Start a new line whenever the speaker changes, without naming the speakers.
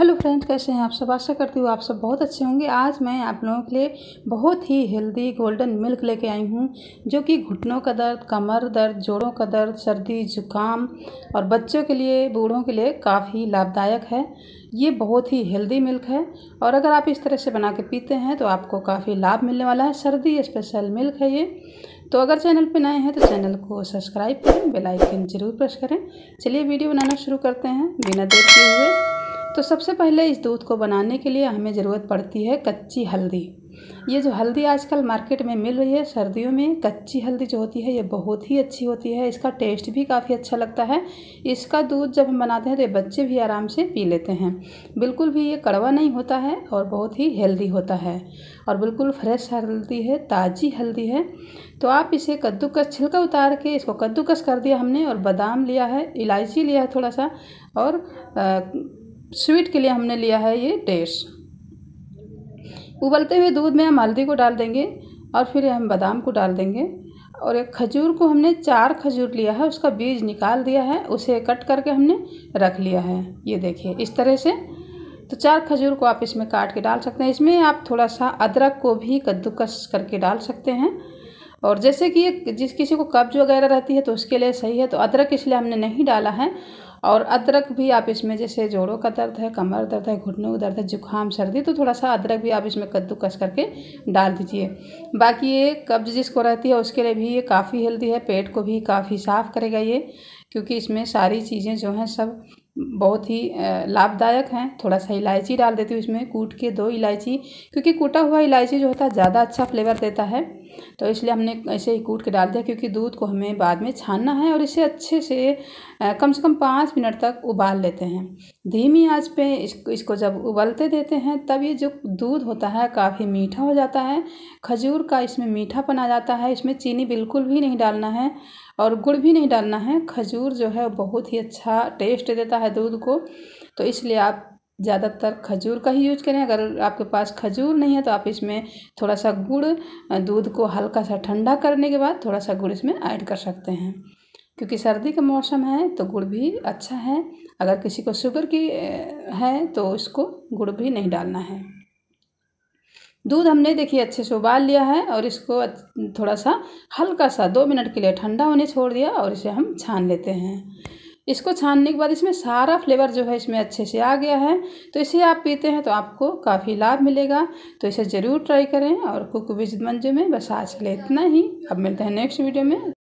hello friends कैसे हैं आप सब आशा करती हूँ आप सब बहुत अच्छे होंगे आज मैं आप लोगों के लिए बहुत ही हेल्दी गोल्डन मिल्क लेके आई हूँ जो कि घुटनों का दर्द कमर दर्द जोड़ों का दर्द सर्दी जुकाम और बच्चों के लिए बूढ़ों के लिए काफ़ी लाभदायक है ये बहुत ही हेल्दी मिल्क है और अगर आप इस तरह से बना के पीते हैं तो आपको काफ़ी लाभ मिलने वाला है सर्दी स्पेशल मिल्क है ये तो अगर चैनल पर नए हैं तो चैनल को सब्सक्राइब करें बेलाइकन जरूर प्रेस करें चलिए वीडियो बनाना शुरू करते हैं बिना देखते हुए तो सबसे पहले इस दूध को बनाने के लिए हमें ज़रूरत पड़ती है कच्ची हल्दी ये जो हल्दी आजकल मार्केट में मिल रही है सर्दियों में कच्ची हल्दी जो होती है ये बहुत ही अच्छी होती है इसका टेस्ट भी काफ़ी अच्छा लगता है इसका दूध जब हम बनाते हैं तो बच्चे भी आराम से पी लेते हैं बिल्कुल भी ये कड़वा नहीं होता है और बहुत ही हेल्दी होता है और बिल्कुल फ्रेश हल्दी है ताज़ी हल्दी है तो आप इसे कद्दूकस छिलका उतार के इसको कद्दूकस कर दिया हमने और बादाम लिया है इलायची लिया है थोड़ा सा और आ, स्वीट के लिए हमने लिया है ये डेढ़ उबलते हुए दूध में हम हल्दी को डाल देंगे और फिर हम बादाम को डाल देंगे और एक खजूर को हमने चार खजूर लिया है उसका बीज निकाल दिया है उसे कट करके हमने रख लिया है ये देखिए इस तरह से तो चार खजूर को आप इसमें काट के डाल सकते हैं इसमें आप थोड़ा सा अदरक को भी कद्दूकस करके डाल सकते हैं और जैसे कि ये जिस किसी को कब्ज वगैरह रहती है तो उसके लिए सही है तो अदरक इसलिए हमने नहीं डाला है और अदरक भी आप इसमें जैसे जोड़ों का दर्द है कमर दर्द है घुटनों का दर्द है जुकाम सर्दी तो थोड़ा सा अदरक भी आप इसमें कद्दूकस करके डाल दीजिए बाकी ये कब्ज जिसको रहती है उसके लिए भी ये काफ़ी हेल्दी है पेट को भी काफ़ी साफ़ करेगा ये क्योंकि इसमें सारी चीज़ें जो हैं सब बहुत ही लाभदायक हैं थोड़ा सा इलायची डाल देती हूँ इसमें कूट के दो इलायची क्योंकि कूटा हुआ इलायची जो होता है ज़्यादा अच्छा फ्लेवर देता है तो इसलिए हमने ऐसे ही कूट के डाल दिया क्योंकि दूध को हमें बाद में छानना है और इसे अच्छे से कम से कम पाँच मिनट तक उबाल लेते हैं धीमी आँच पे इसको इसको जब उबलते देते हैं तब ये जो दूध होता है काफ़ी मीठा हो जाता है खजूर का इसमें मीठापन आ जाता है इसमें चीनी बिल्कुल भी नहीं डालना है और गुड़ भी नहीं डालना है खजूर जो है बहुत ही अच्छा टेस्ट देता है दूध को तो इसलिए आप ज़्यादातर खजूर का ही यूज करें अगर आपके पास खजूर नहीं है तो आप इसमें थोड़ा सा गुड़ दूध को हल्का सा ठंडा करने के बाद थोड़ा सा गुड़ इसमें ऐड कर सकते हैं क्योंकि सर्दी का मौसम है तो गुड़ भी अच्छा है अगर किसी को शुगर की है तो इसको गुड़ भी नहीं डालना है दूध हमने देखिए अच्छे से उबाल लिया है और इसको थोड़ा सा हल्का सा दो मिनट के लिए ठंडा होने छोड़ दिया और इसे हम छान लेते हैं इसको छानने के बाद इसमें सारा फ्लेवर जो है इसमें अच्छे से आ गया है तो इसे आप पीते हैं तो आपको काफ़ी लाभ मिलेगा तो इसे ज़रूर ट्राई करें और कुक विज मंजू में बस आज के लिए इतना ही अब मिलते हैं नेक्स्ट वीडियो में